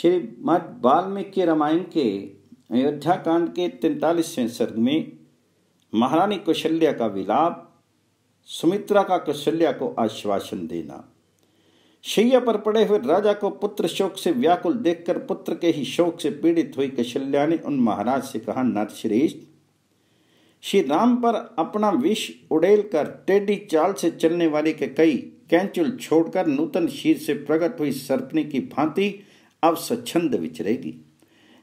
श्रीमद वाल्मीकि रामायण के अयोध्या कांड के तैंतालीसवें सर्ग में महारानी कौशल्या का विलाप सुमित्रा का कौशल्या को आश्वासन देना शैया पर पड़े हुए राजा को पुत्र शोक से व्याकुल देखकर पुत्र के ही शोक से पीड़ित हुई कौशल्या ने उन महाराज से कहा नरश्रेष्ठ श्री राम पर अपना विष उड़ेल कर टेडी चाल से चलने वाले के कई कैंचुल छोड़कर नूतन शीर से प्रकट हुई सर्पनी की भांति अब स्वच्छंद विचरेगी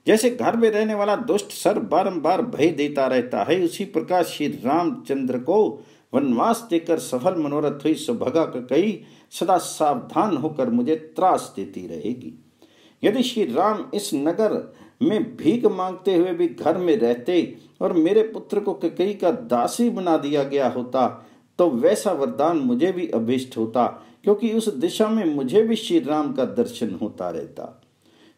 जैसे घर में रहने वाला दुष्ट सर बारंबार भय देता रहता है उसी प्रकार श्री रामचंद्र को वनवास देकर सफल मनोरथ हुई सुभगा का कई सदा सावधान होकर मुझे त्रास देती रहेगी यदि श्री राम इस नगर में भीख मांगते हुए भी घर में रहते और मेरे पुत्र को कई का दासी बना दिया गया होता तो वैसा वरदान मुझे भी अभिष्ट होता क्योंकि उस दिशा में मुझे भी श्री राम का दर्शन होता रहता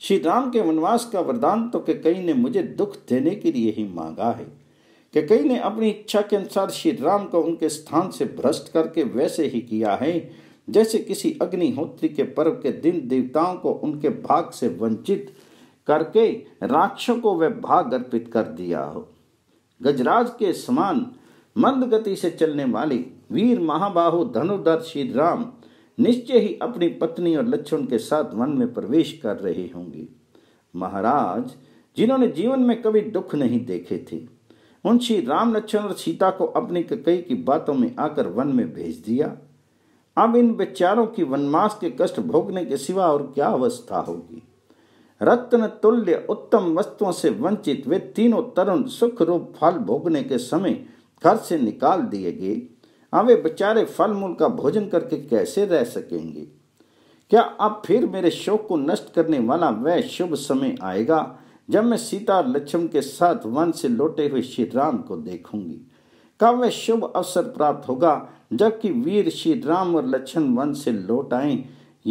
श्री राम के वनवास का वरदान तो कई ने मुझे दुख देने के लिए ही मांगा है कई ने अपनी इच्छा के अनुसार श्री राम को उनके स्थान से भ्रष्ट करके वैसे ही किया है जैसे किसी अग्निहोत्री के पर्व के दिन देवताओं को उनके भाग से वंचित करके राक्षों को वह भाग अर्पित कर दिया हो गजराज के समान मंद गति से चलने वाले वीर महाबाहु धनुधर श्री राम निश्चय ही अपनी पत्नी और लक्ष्मण के साथ वन में प्रवेश कर रहे होंगे महाराज जिन्होंने जीवन में कभी दुख नहीं देखे थे उन श्री राम लक्ष्मण और सीता को अपनी कई की बातों में आकर वन में भेज दिया अब इन बेचारों की वनमास के कष्ट भोगने के सिवा और क्या अवस्था होगी रत्न तुल्य उत्तम वस्तुओं से वंचित वे तीनों तरुण सुख रूप फल भोगने के समय घर से निकाल दिए गए हाँ वे बेचारे फल मूल का भोजन करके कैसे रह सकेंगे क्या अब फिर मेरे शोक को नष्ट करने वाला वह शुभ समय आएगा जब मैं सीता और लक्ष्मण के साथ वन से लौटे हुए श्री राम को देखूंगी कब वह शुभ अवसर प्राप्त होगा जबकि वीर श्री राम और लक्ष्मण वन से लौट आए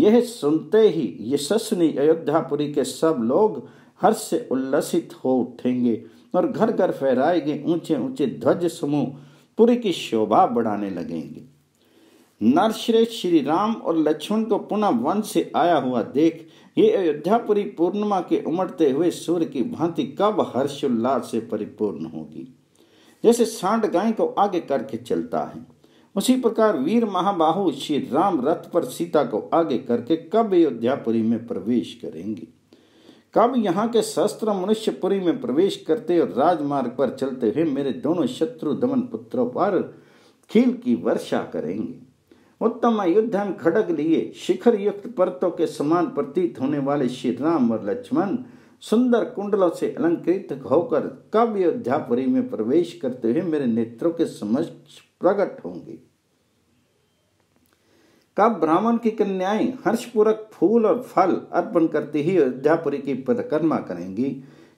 यह सुनते ही यशस्वी अयोध्यापुरी के सब लोग हर्ष से उल्लसित हो उठेंगे और घर घर फहराए गए ऊंचे ऊंचे ध्वज समूह पुरी की शोभा बढ़ाने लगेंगे नरश्रेष्ठ श्री राम और लक्ष्मण को पुनः वन से आया हुआ देख ये अयोध्यापुरी पूर्णिमा के उमड़ते हुए सूर्य की भांति कब हर्षोल्लास से परिपूर्ण होगी जैसे सांड गाय को आगे करके चलता है उसी प्रकार वीर महाबाहु श्री राम रथ पर सीता को आगे करके कब अयोध्यापुरी में प्रवेश करेंगे कब यहाँ के शस्त्र मनुष्यपुरी में प्रवेश करते और राजमार्ग पर चलते हुए मेरे दोनों शत्रु दमन पुत्रों पर खील की वर्षा करेंगे उत्तम हम खड़ग लिए शिखर युक्त परतों के समान प्रतीत होने वाले श्री राम और लक्ष्मण सुंदर कुंडलों से अलंकृत होकर कब अयोध्यापुरी में प्रवेश करते हुए मेरे नेत्रों के समक्ष प्रकट होंगे कब ब्राह्मण की कन्याएं हर्षपूर्वक फूल और फल अर्पण करती ही अयोध्यापुरी की परिक्रमा करेंगी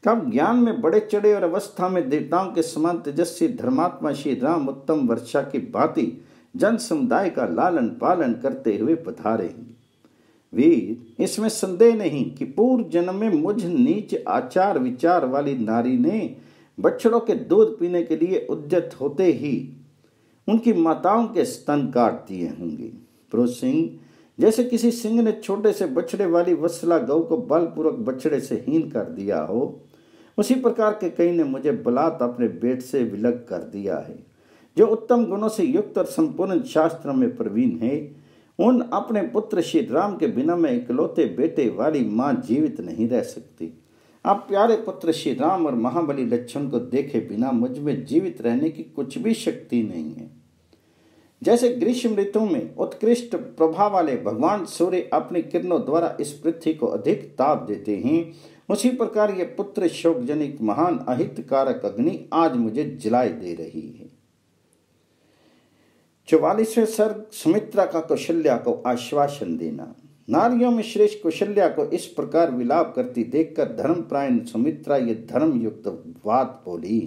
कब ज्ञान में बड़े चढ़े और अवस्था में देवताओं के समान तेजस्वी धर्मात्मा श्री राम उत्तम वर्षा की भांति जन समुदाय का लालन पालन करते हुए पधारेंगे वीर इसमें संदेह नहीं कि पूर्व जन्म में मुझ नीच आचार विचार वाली नारी ने बछड़ों के दूध पीने के लिए उद्यत होते ही उनकी माताओं के स्तन काट दिए होंगे पुरुष सिंह जैसे किसी सिंह ने छोटे से बछड़े वाली वसला गौ को बलपूर्वक बछड़े से हीन कर दिया हो उसी प्रकार के कई ने मुझे बलात् अपने बेट से विलग कर दिया है जो उत्तम गुणों से युक्त और संपूर्ण शास्त्र में प्रवीण है उन अपने पुत्र श्री राम के बिना में इकलौते बेटे वाली माँ जीवित नहीं रह सकती आप प्यारे पुत्र श्री राम और महाबली लक्ष्मण को देखे बिना मुझ में जीवित रहने की कुछ भी शक्ति नहीं है जैसे ग्रीष्म ऋतु में उत्कृष्ट प्रभाव वाले भगवान सूर्य अपनी किरणों द्वारा इस पृथ्वी को अधिक ताप देते हैं उसी प्रकार ये पुत्र शोकजनिक महान अहित कारक अग्नि आज मुझे जलाई दे रही है चौवालीसवें सर्ग सुमित्रा का कौशल्या को आश्वासन देना नारियों में श्रेष्ठ कौशल्या को इस प्रकार विलाप करती देखकर धर्मप्रायण सुमित्रा ये धर्मयुक्त बात बोली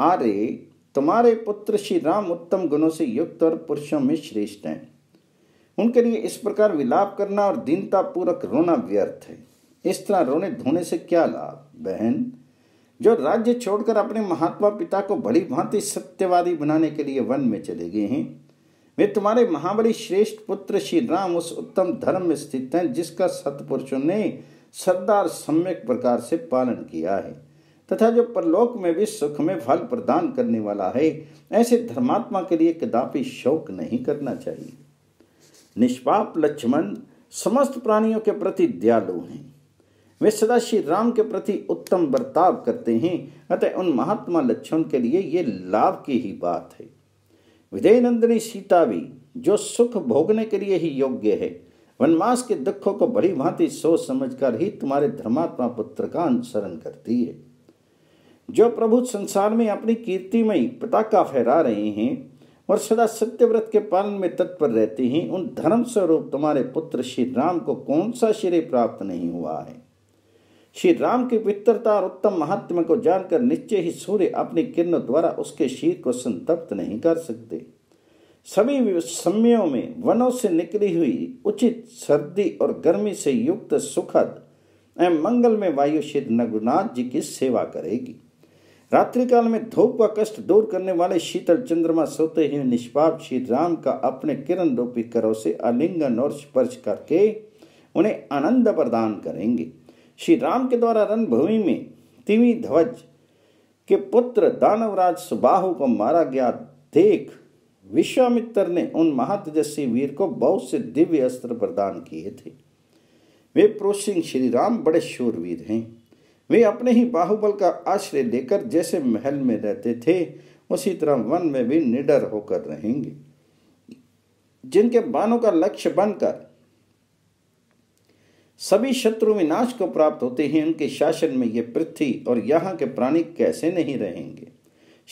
आर्य तुम्हारे पुत्र श्री राम उत्तम गुणों से युक्त और पुरुषों में श्रेष्ठ हैं उनके लिए इस प्रकार विलाप करना और दीनता पूर्वक रोना व्यर्थ है इस तरह रोने धोने से क्या लाभ बहन जो राज्य छोड़कर अपने महात्मा पिता को बड़ी भांति सत्यवादी बनाने के लिए वन में चले गए हैं वे तुम्हारे महाबली श्रेष्ठ पुत्र श्री राम उस उत्तम धर्म में स्थित हैं जिसका सतपुरुषों ने सरदार सम्यक प्रकार से पालन किया है तथा जो परलोक में भी सुख में फल प्रदान करने वाला है ऐसे धर्मात्मा के लिए कदापि शोक नहीं करना चाहिए निष्पाप लक्ष्मण समस्त प्राणियों के प्रति दयालु हैं वे सदा श्री राम के प्रति उत्तम बर्ताव करते हैं अतः उन महात्मा लक्ष्मण के लिए ये लाभ की ही बात है विजयनंदिनी सीता भी जो सुख भोगने के लिए ही योग्य है वनवास के दुखों को बड़ी भांति सोच समझकर ही तुम्हारे धर्मात्मा पुत्र का अनुसरण करती है जो प्रभु संसार में अपनी कीर्तिमय पताका फहरा रहे हैं और सदा सत्यव्रत के पालन में तत्पर रहते हैं उन धर्म स्वरूप तुम्हारे पुत्र श्री राम को कौन सा श्रेय प्राप्त नहीं हुआ है श्री राम की पित्रता और उत्तम महात्मा को जानकर निश्चय ही सूर्य अपनी किरणों द्वारा उसके शीर को संतप्त नहीं कर सकते सभी समयों में वनों से निकली हुई उचित सर्दी और गर्मी से युक्त सुखद एवं मंगल में वायु श्री रघुनाथ जी की सेवा करेगी रात्रि काल में धूप का कष्ट दूर करने वाले शीतल चंद्रमा सोते ही निष्पाप श्री राम का अपने किरण रूपी करों से आलिंगन और स्पर्श करके उन्हें आनंद प्रदान करेंगे श्री राम के द्वारा रणभूमि में तिवी ध्वज के पुत्र दानवराज सुबाहु को मारा गया देख विश्वामित्र ने उन महातेजस्वी वीर को बहुत से दिव्य अस्त्र प्रदान किए थे वे प्रोसिंग श्री राम बड़े शूरवीर हैं वे अपने ही बाहुबल का आश्रय लेकर जैसे महल में रहते थे उसी तरह वन में भी निडर होकर रहेंगे जिनके बाणों का लक्ष्य बनकर सभी शत्रु विनाश को प्राप्त होते हैं उनके शासन में ये पृथ्वी और यहाँ के प्राणी कैसे नहीं रहेंगे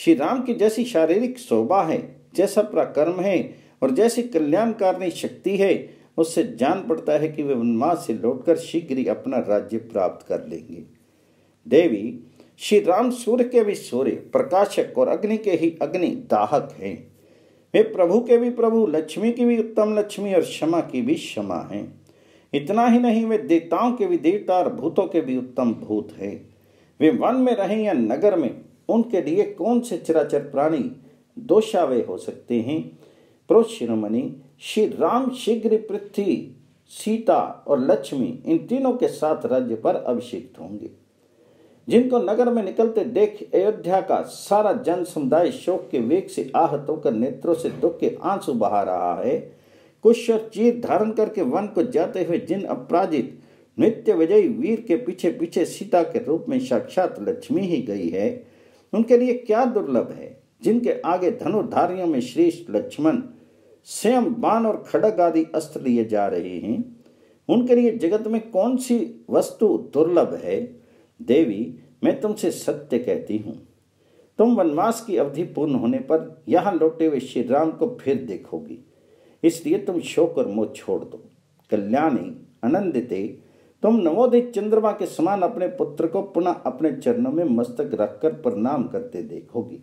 श्री राम की जैसी शारीरिक शोभा है जैसा पराक्रम है और जैसी कल्याणकारी शक्ति है उससे जान पड़ता है कि वे उन्माद से लौटकर शीघ्र ही अपना राज्य प्राप्त कर लेंगे देवी श्री राम सूर्य के भी सूर्य प्रकाशक और अग्नि के ही अग्नि दाहक हैं वे प्रभु के भी प्रभु लक्ष्मी की भी उत्तम लक्ष्मी और क्षमा की भी क्षमा हैं इतना ही नहीं वे देवताओं के भी देवता और भूतों के भी उत्तम भूत हैं वे वन में रहें या नगर में उनके लिए कौन से चराचर प्राणी दोषावे हो सकते हैं प्रोशिरोमणि श्री राम शीघ्र पृथ्वी सीता और लक्ष्मी इन तीनों के साथ राज्य पर अभिषिक्त होंगे जिनको नगर में निकलते देख अयोध्या का सारा जन समुदाय शोक के वेग से आहत होकर नेत्रों से दुख के आंसू बहा रहा है कुश और चीर धारण करके वन को जाते हुए जिन अपराजित नित्य विजयी वीर के पीछे पीछे सीता के रूप में साक्षात लक्ष्मी ही गई है उनके लिए क्या दुर्लभ है जिनके आगे धनुधारियों में श्रेष्ठ लक्ष्मण स्वयं बाण और खड़ग आदि अस्त्र लिए जा रहे हैं उनके लिए जगत में कौन सी वस्तु दुर्लभ है देवी मैं तुमसे सत्य कहती हूँ तुम वनवास की अवधि पूर्ण होने पर यहाँ लौटे हुए श्री राम को फिर देखोगी इसलिए तुम शोक और मोह छोड़ दो कल्याणी आनंदिते तुम नवोदित चंद्रमा के समान अपने पुत्र को पुनः अपने चरणों में मस्तक रखकर प्रणाम करते देखोगी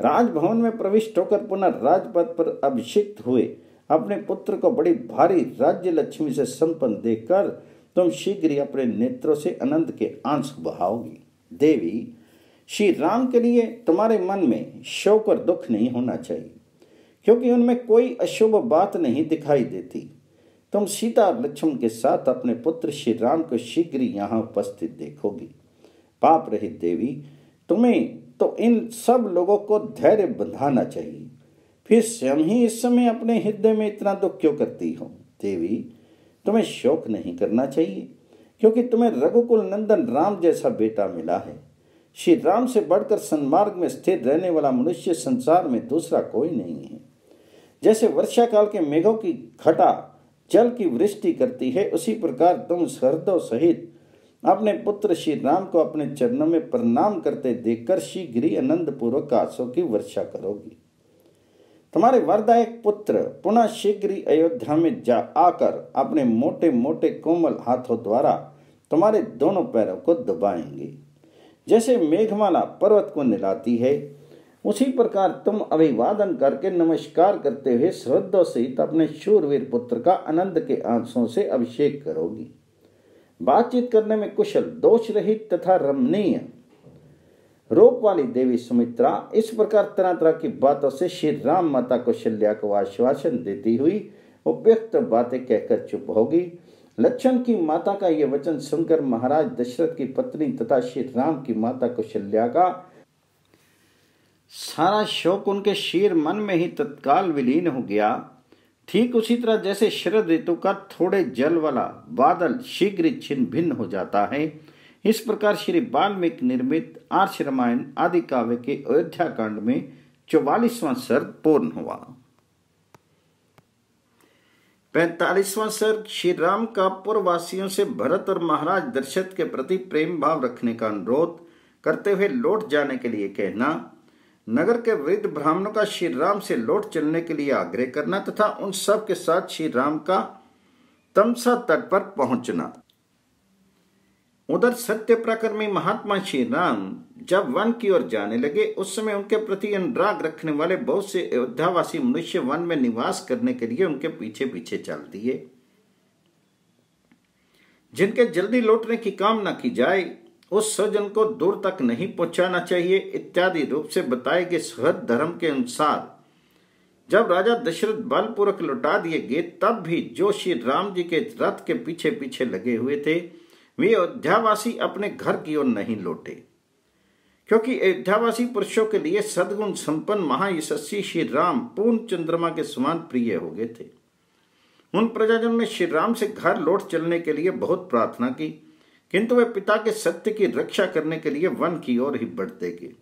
राजभवन में प्रविष्ट होकर पुनः राजपद पर अभिषिक्त हुए अपने पुत्र को बड़ी भारी राज्य लक्ष्मी से संपन्न देखकर तुम शीघ्र ही अपने नेत्रों से अनंत के आंसू बहाओगी देवी श्री राम के लिए तुम्हारे मन में शोक और दुख नहीं होना चाहिए क्योंकि उनमें कोई अशुभ बात नहीं दिखाई देती तुम सीता लक्ष्मण के साथ अपने पुत्र श्री राम को शीघ्र यहाँ उपस्थित देखोगी पाप रहित देवी तुम्हें तो इन सब लोगों को धैर्य बंधाना चाहिए फिर स्वयं ही इस समय अपने हृदय में इतना दुख क्यों करती हो देवी तुम्हें शोक नहीं करना चाहिए क्योंकि तुम्हें रघुकुल नंदन राम जैसा बेटा मिला है श्री राम से बढ़कर सन्मार्ग में स्थिर रहने वाला मनुष्य संसार में दूसरा कोई नहीं है जैसे वर्षा काल के मेघों की घटा जल की वृष्टि करती है उसी प्रकार तुम सरदव सहित अपने पुत्र श्री राम को अपने चरणों में प्रणाम करते देखकर शीघ्र ही आनंद पूर्वक की वर्षा करोगी तुम्हारे वरदायक पुत्र पुनः शीघ्र ही अयोध्या में जा आकर अपने मोटे मोटे कोमल हाथों द्वारा तुम्हारे दोनों पैरों को दबाएंगे जैसे मेघमाला पर्वत को निलाती है उसी प्रकार तुम अभिवादन करके नमस्कार करते हुए श्रद्धा सहित अपने शूरवीर पुत्र का आनंद के आंसुओं से अभिषेक करोगी बातचीत करने में कुशल दोष रहित तथा रमणीय रूप वाली देवी सुमित्रा इस प्रकार तरह तरह की बातों से श्री राम माता कौशल्या को, को आश्वासन देती हुई उपयुक्त बातें कहकर चुप होगी लक्षण की माता का यह वचन सुनकर महाराज दशरथ की पत्नी तथा श्री राम की माता कौशल्या का सारा शोक उनके शीर मन में ही तत्काल विलीन हो गया ठीक उसी तरह जैसे शरद ऋतु का थोड़े जल वाला बादल शीघ्र छिन्न भिन्न हो जाता है इस प्रकार श्री वाल्मीकि निर्मित आर्ष रामायण आदि काव्य के अयोध्या कांड में चौवालीसवां सर्ग पूर्ण हुआ पैंतालीसवां सर्ग श्री राम का पूर्ववासियों से भरत और महाराज दशरथ के प्रति प्रेम भाव रखने का अनुरोध करते हुए लौट जाने के लिए कहना नगर के वृद्ध ब्राह्मणों का श्री राम से लौट चलने के लिए आग्रह करना तथा उन सब के साथ श्री राम का तमसा तट पर पहुंचना उधर सत्य प्राकर्मी महात्मा श्री राम जब वन की ओर जाने लगे उस समय उनके प्रति अनुराग रखने वाले बहुत से अयोध्यावासी मनुष्य वन में निवास करने के लिए उनके पीछे पीछे चल दिए जिनके जल्दी लौटने की कामना की जाए उस स्वजन को दूर तक नहीं पहुंचाना चाहिए इत्यादि रूप से बताए गए सहद धर्म के अनुसार जब राजा दशरथ बलपूर्वक लौटा दिए गए तब भी जो श्री राम जी के रथ के पीछे पीछे लगे हुए थे वे अयोध्यावासी अपने घर की ओर नहीं लौटे क्योंकि अयोध्यावासी पुरुषों के लिए सदगुण संपन्न महायशस्वी श्री राम पूर्ण चंद्रमा के समान प्रिय हो गए थे उन प्रजाजनों ने श्री राम से घर लौट चलने के लिए बहुत प्रार्थना की किंतु वे पिता के सत्य की रक्षा करने के लिए वन की ओर ही बढ़ते गए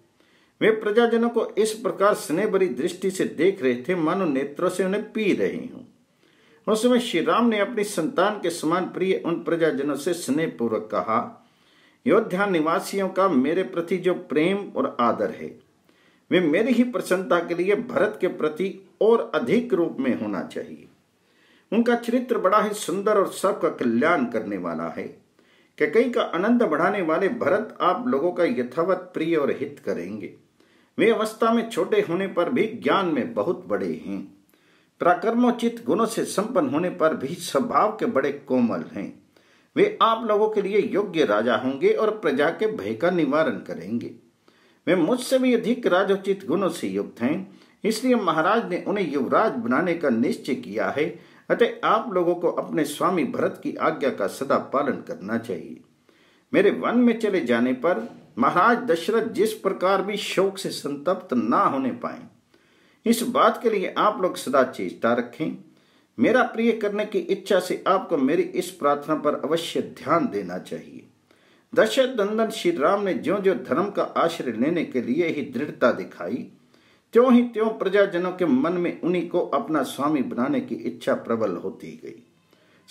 वे प्रजाजनों को इस प्रकार स्नेहभरी दृष्टि से देख रहे थे मानो नेत्रों से उन्हें पी रहे हों उस समय श्री राम ने अपनी संतान के समान प्रिय उन प्रजाजनों से स्नेह पूर्वक कहा योद्या निवासियों का मेरे प्रति जो प्रेम और आदर है वे मेरी ही प्रसन्नता के लिए भरत के प्रति और अधिक रूप में होना चाहिए उनका चरित्र बड़ा ही सुंदर और सबका कल्याण करने वाला है कई का आनंद बढ़ाने वाले भरत आप लोगों का यथावत प्रिय और हित करेंगे वे अवस्था में छोटे होने पर भी ज्ञान में बहुत बड़े हैं पराक्रमोचित गुणों से संपन्न होने पर भी स्वभाव के बड़े कोमल हैं वे आप लोगों के लिए योग्य राजा होंगे और प्रजा के भय का निवारण करेंगे वे मुझसे भी अधिक राजोचित गुणों से युक्त हैं इसलिए महाराज ने उन्हें युवराज बनाने का निश्चय किया है अतः आप लोगों को अपने स्वामी भरत की आज्ञा का सदा पालन करना चाहिए मेरे वन में चले जाने पर महाराज दशरथ जिस प्रकार भी शोक से संतप्त ना होने पाए इस बात के लिए आप लोग सदा चेष्टा रखें मेरा प्रिय करने की इच्छा से आपको मेरी इस प्रार्थना पर अवश्य ध्यान देना चाहिए दशरथ नंदन श्री राम ने ज्यो ज्यो धर्म का आश्रय लेने के लिए ही दृढ़ता दिखाई त्यों ही त्यों प्रजाजनों के मन में उन्हीं को अपना स्वामी बनाने की इच्छा प्रबल होती गई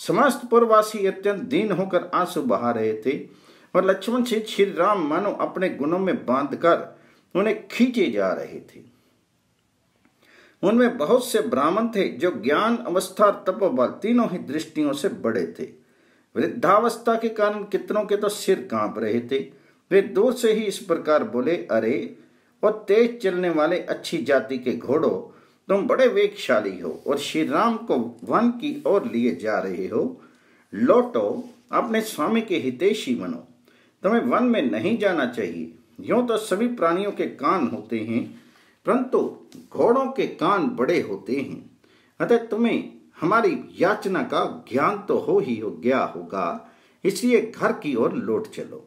समस्त पूर्ववासी अत्यंत दीन होकर आंसू बहा रहे थे और लक्ष्मण से श्री राम मानो अपने गुणों में बांधकर उन्हें खींचे जा रहे थे उनमें बहुत से ब्राह्मण थे जो ज्ञान अवस्था तप बल तीनों ही दृष्टियों से बड़े थे वृद्धावस्था के कारण कितनों के तो सिर कांप रहे थे वे दूर से ही इस प्रकार बोले अरे और तेज चलने वाले अच्छी जाति के घोड़ो तुम बड़े वेगशाली हो और श्री राम को वन की ओर लिए जा रहे हो लौटो अपने स्वामी के हितेशी बनो तुम्हें वन में नहीं जाना चाहिए यूं तो सभी प्राणियों के कान होते हैं परंतु घोड़ों के कान बड़े होते हैं अतः तुम्हें हमारी याचना का ज्ञान तो हो ही हो गया होगा इसलिए घर की ओर लौट चलो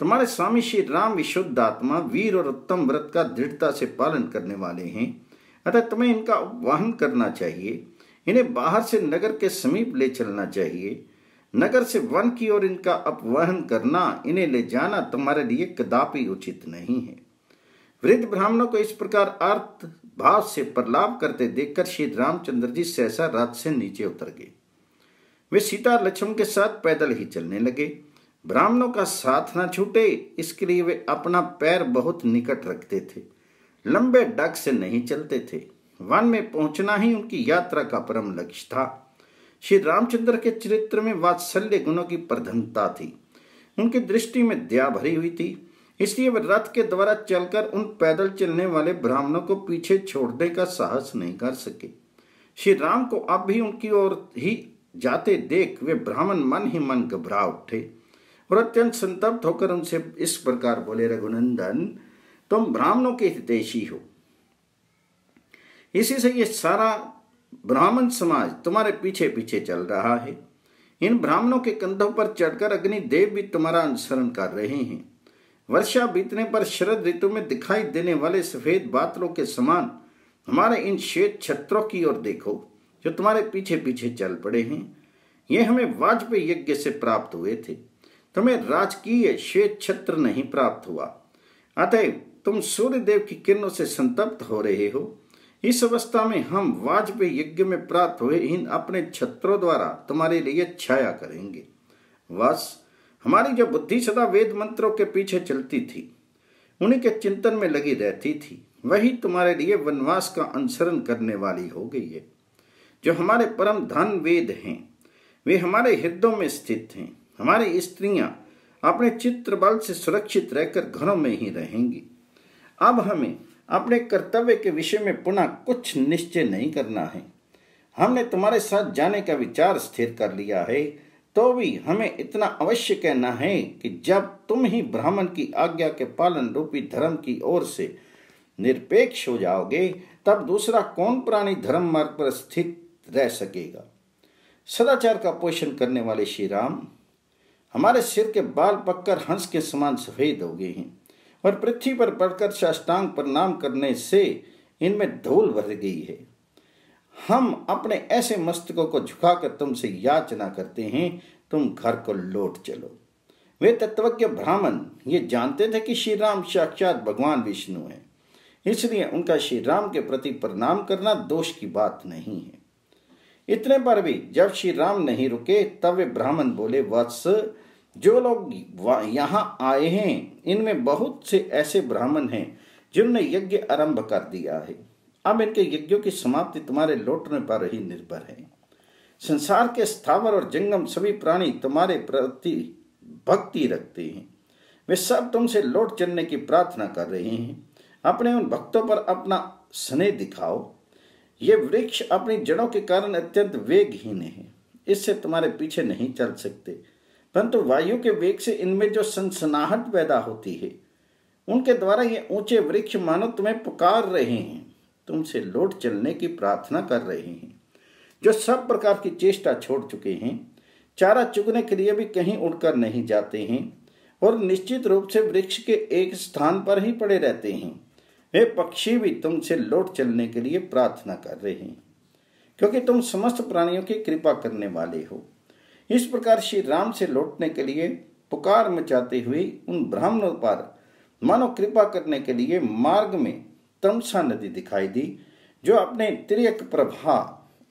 तुम्हारे स्वामी श्री राम विशुद्ध आत्मा वीर और उत्तम व्रत का दृढ़ता से पालन करने वाले हैं अतः तुम्हें इनका वाहन करना चाहिए इन्हें बाहर से नगर के समीप ले चलना चाहिए नगर से वन की ओर इनका अपवहन करना इन्हें ले जाना तुम्हारे लिए कदापि उचित नहीं है वृद्ध ब्राह्मणों को इस प्रकार अर्थ भाव से प्रलाप करते देखकर श्री रामचंद्र जी सहसा रात से नीचे उतर गए वे सीता लक्ष्मण के साथ पैदल ही चलने लगे ब्राह्मणों का साथ न छूटे इसके लिए वे अपना पैर बहुत निकट रखते थे लंबे डग से नहीं चलते थे वन में पहुंचना ही उनकी यात्रा का परम लक्ष्य था श्री रामचंद्र के चरित्र में वात्सल्य गुणों की प्रधनता थी उनकी दृष्टि में दया भरी हुई थी इसलिए वे रथ के द्वारा चलकर उन पैदल चलने वाले ब्राह्मणों को पीछे छोड़ने का साहस नहीं कर सके श्री राम को अब भी उनकी ओर ही जाते देख वे ब्राह्मण मन ही मन घबरा उठे और अत्यंत संतप्त होकर उनसे इस प्रकार बोले रघुनंदन तुम ब्राह्मणों के हितेशी हो इसी से ये सारा ब्राह्मण समाज तुम्हारे पीछे पीछे चल रहा है इन ब्राह्मणों के कंधों पर चढ़कर अग्निदेव भी तुम्हारा अनुसरण कर रहे हैं वर्षा बीतने पर शरद ऋतु में दिखाई देने वाले सफेद बादलों के समान हमारे इन श्वेत छत्रों की ओर देखो जो तुम्हारे पीछे पीछे चल पड़े हैं ये हमें वाजपेयी यज्ञ से प्राप्त हुए थे तुम्हें राजकीय श्वेत छत्र नहीं प्राप्त हुआ अतएव तुम सूर्य देव की किरणों से संतप्त हो रहे हो इस अवस्था में हम वाजपेयी यज्ञ में प्राप्त हुए इन अपने छत्रों द्वारा तुम्हारे लिए छाया करेंगे वास्तव हमारी जो बुद्धि सदा वेद मंत्रों के पीछे चलती थी उन्हीं के चिंतन में लगी रहती थी वही तुम्हारे लिए वनवास का अनुसरण करने वाली हो गई है जो हमारे परम धन वेद हैं वे हमारे हृदयों में स्थित हैं हमारी स्त्रियां अपने चित्र बल से सुरक्षित रहकर घरों में ही रहेंगी अब हमें अपने कर्तव्य के विषय में पुनः कुछ निश्चय नहीं करना है हमने तुम्हारे साथ जाने का विचार स्थिर कर लिया है तो भी हमें इतना अवश्य कहना है कि जब तुम ही ब्राह्मण की आज्ञा के पालन रूपी धर्म की ओर से निरपेक्ष हो जाओगे तब दूसरा कौन प्राणी धर्म मार्ग पर स्थित रह सकेगा सदाचार का पोषण करने वाले श्री राम हमारे सिर के बाल पककर हंस के समान सफेद हो गए हैं और पृथ्वी पर पड़कर शाष्टांग प्रणाम करने से इनमें धूल भर गई है हम अपने ऐसे मस्तकों को झुकाकर तुमसे याचना करते हैं तुम घर को लौट चलो वे तत्वज्ञ ब्राह्मण ये जानते थे कि श्री राम साक्षात भगवान विष्णु हैं इसलिए उनका श्री राम के प्रति प्रणाम करना दोष की बात नहीं है इतने पर भी जब श्री राम नहीं रुके तब वे ब्राह्मण बोले वत्स जो लोग यहाँ आए हैं इनमें बहुत से ऐसे ब्राह्मण हैं जिनने यज्ञ आरंभ कर दिया है अब इनके यज्ञों की समाप्ति तुम्हारे लौटने पर ही निर्भर है संसार के स्थावर और जंगम सभी प्राणी तुम्हारे प्रति भक्ति रखते हैं वे सब तुमसे लौट चलने की प्रार्थना कर रहे हैं अपने उन भक्तों पर अपना स्नेह दिखाओ ये वृक्ष अपनी जड़ों के कारण अत्यंत वेगहीन है इससे तुम्हारे पीछे नहीं चल सकते परंतु वायु के वेग से इनमें जो सनसनाहट पैदा होती है उनके द्वारा ये ऊंचे वृक्ष मानो तुम्हें पुकार रहे हैं तुमसे लौट चलने की प्रार्थना कर रहे हैं जो सब प्रकार की चेष्टा छोड़ चुके हैं चारा चुगने के लिए भी कहीं उड़कर नहीं जाते हैं और निश्चित रूप से वृक्ष के एक स्थान पर ही पड़े रहते हैं वे पक्षी भी तुमसे लौट चलने के लिए प्रार्थना कर रहे हैं क्योंकि तुम समस्त प्राणियों की कृपा करने वाले हो इस प्रकार श्री राम से लौटने के लिए पुकार मचाते हुए उन ब्राह्मणों पर मानो कृपा करने के लिए मार्ग में तमसा नदी दिखाई दी जो अपने तिरक प्रभा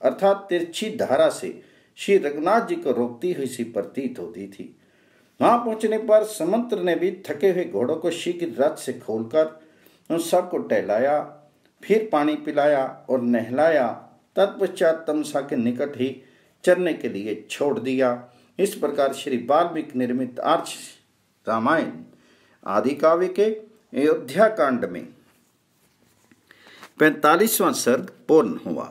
अर्थात तिरछी धारा से श्री रघुनाथ जी को रोकती हुई सी प्रतीत होती थी वहां पहुंचने पर समंत्र ने भी थके हुए घोड़ों को शीघ्र रथ से खोलकर उन सबको टहलाया फिर पानी पिलाया और नहलाया तत्पश्चात तमसा के निकट ही चरने के लिए छोड़ दिया इस प्रकार श्री बाल्मिक निर्मित आर्च रामायण आदि काव्य के अयोध्या कांड में पैंतालीसवां सर्ग पूर्ण हुआ